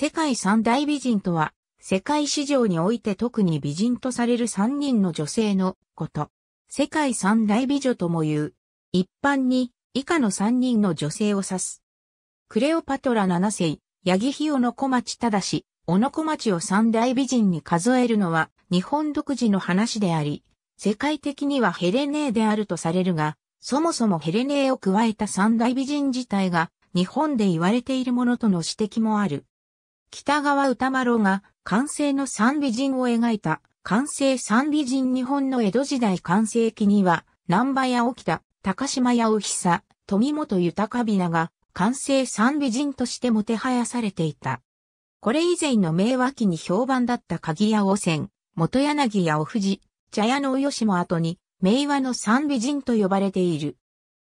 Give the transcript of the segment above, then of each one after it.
世界三大美人とは、世界史上において特に美人とされる三人の女性のこと。世界三大美女とも言う。一般に、以下の三人の女性を指す。クレオパトラ七世、八木コの小町だし、小野小町を三大美人に数えるのは、日本独自の話であり、世界的にはヘレネーであるとされるが、そもそもヘレネーを加えた三大美人自体が、日本で言われているものとの指摘もある。北川歌麿が完成の三美人を描いた完成三美人日本の江戸時代完成期には南波屋沖田、高島屋お久、富本豊雛が完成三美人としてもてはやされていた。これ以前の名和に評判だった鍵屋汚染、元柳屋お藤、茶屋のおよしも後に、明和の三美人と呼ばれている。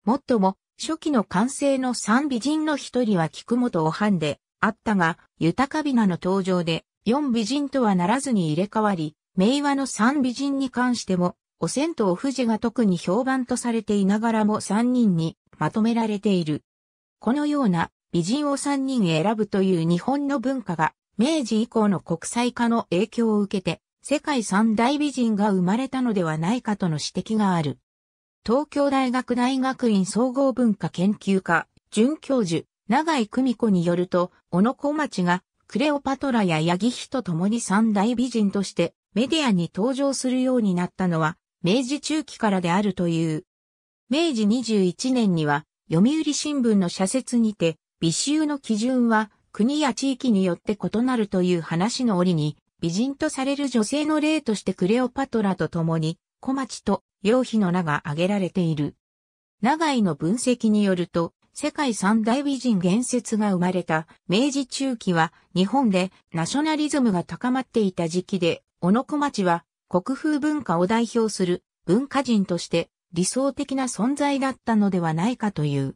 もっとも、初期の完成の三美人の一人は菊本おはんで、あったが、豊かびなの登場で、四美人とはならずに入れ替わり、名和の三美人に関しても、お銭湯富士が特に評判とされていながらも三人にまとめられている。このような美人を三人選ぶという日本の文化が、明治以降の国際化の影響を受けて、世界三大美人が生まれたのではないかとの指摘がある。東京大学大学院総合文化研究科准教授、長井久美子によると、小野小町がクレオパトラやヤギヒと共に三大美人としてメディアに登場するようになったのは明治中期からであるという。明治21年には読売新聞の社説にて美醜の基準は国や地域によって異なるという話の折に美人とされる女性の例としてクレオパトラと共に小町と陽妃の名が挙げられている。長井の分析によると、世界三大美人伝説が生まれた明治中期は日本でナショナリズムが高まっていた時期で、小野小町は国風文化を代表する文化人として理想的な存在だったのではないかという。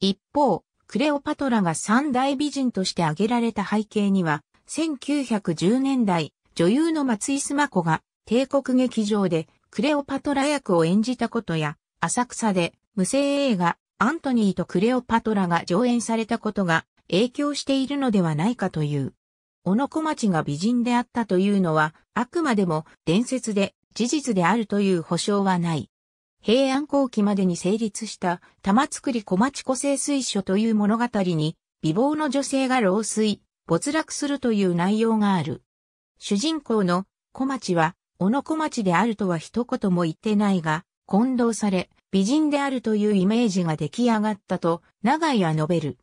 一方、クレオパトラが三大美人として挙げられた背景には、1910年代、女優の松井須磨子が帝国劇場でクレオパトラ役を演じたことや、浅草で無声映画、アントニーとクレオパトラが上演されたことが影響しているのではないかという。小野小町が美人であったというのは、あくまでも伝説で事実であるという保証はない。平安後期までに成立した玉造り小町古生水書という物語に、美貌の女性が老衰、没落するという内容がある。主人公の小町は、小野小町であるとは一言も言ってないが、混同され、美人であるというイメージが出来上がったと、長は述べる。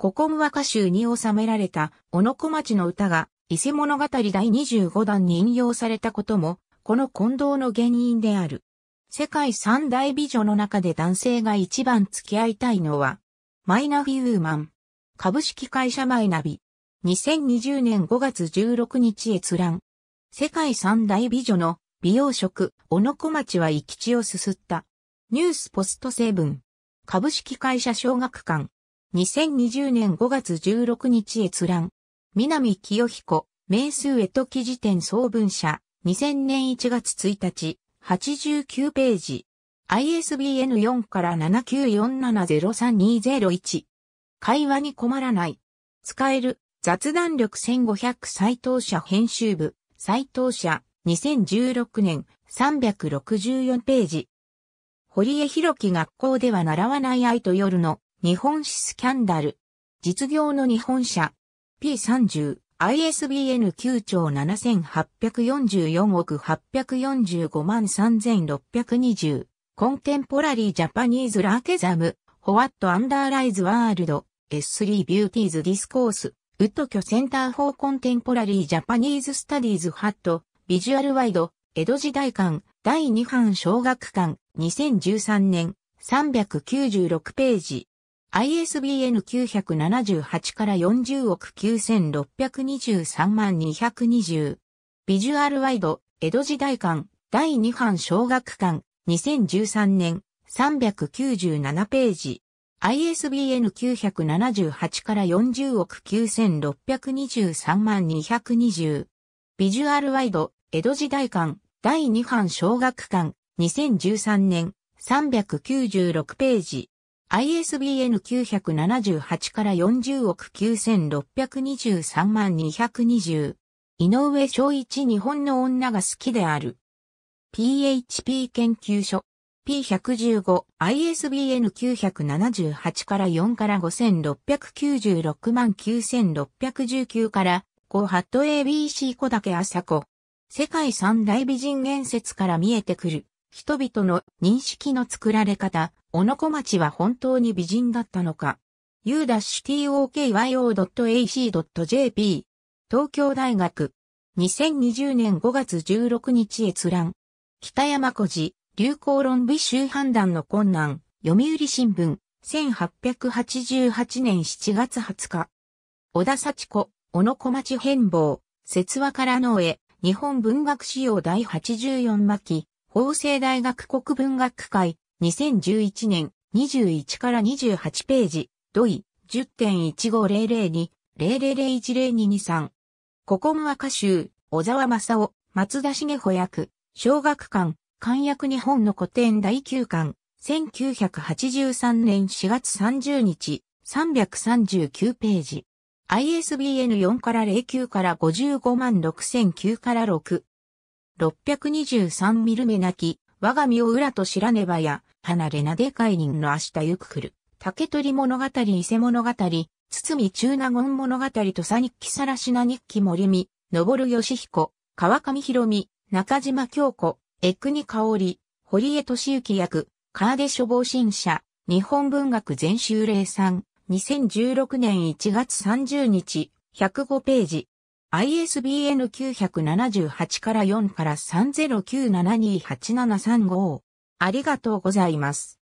古今和歌集に収められた、小野小町の歌が、伊勢物語第25弾に引用されたことも、この混同の原因である。世界三大美女の中で男性が一番付き合いたいのは、マイナビウーマン。株式会社マイナビ。2020年5月16日閲覧。世界三大美女の美容職、小野小町は生き地をすすった。ニュースポスト成分。株式会社小学館。2020年5月16日閲覧。南清彦、名数絵と記事典総文社。2000年1月1日、89ページ。ISBN4 から7947032001。会話に困らない。使える。雑談力1500斎藤社編集部。斎藤社。2016年364ページ。堀江博樹学校では習わない愛と夜の日本史スキャンダル。実業の日本社 P30 ISBN 9兆7844億845万3620コンテンポラリージャパニーズラーケザムホワットアンダーライズワールド S3 ビューティーズディスコースウッドキョセンターフォーコンテンポラリージャパニーズスタディーズハットビジュアルワイド江戸時代間第2版小学館2013年396ページ。ISBN 978から40億9623万220。ビジュアルワイド、江戸時代館、第2版小学館、2013年、397ページ。ISBN 978から40億9623万220。ビジュアルワイド、江戸時代館、第2版小学館、2013年、396ページ。ISBN 978から40億9623万220。井上昭一日本の女が好きである。PHP 研究所。P115、ISBN 978から4から5696万9619から、5ハット ABC 小竹朝子。世界三大美人言説から見えてくる人々の認識の作られ方、小野小町は本当に美人だったのか。u-tokyo.ac.jp 東京大学2020年5月16日閲覧北山小路流行論美集判断の困難読売新聞1888年7月20日小田幸子小野小町変貌説話からの絵日本文学史用第84巻、法政大学国文学会、2011年、21から28ページ、土井10.1500に、00010223。古今和歌集、小沢正夫、松田茂保役、小学館、漢役日本の古典第9巻、1983年4月30日、339ページ。ISBN 4から09から55万6009から6。623ミルメなき、我が身を裏と知らねばや、離れなでい人の明日ゆく来る。竹取物語伊勢物語、堤中納言物語土佐日記さらしな日記森見、登義彦、川上博美、中島京子、江国香織、堀江敏行役、カーデ処防新社、日本文学全集令さ2016年1月30日、105ページ。ISBN 978から4から3 0 9 7 2 8 7 3 5ありがとうございます。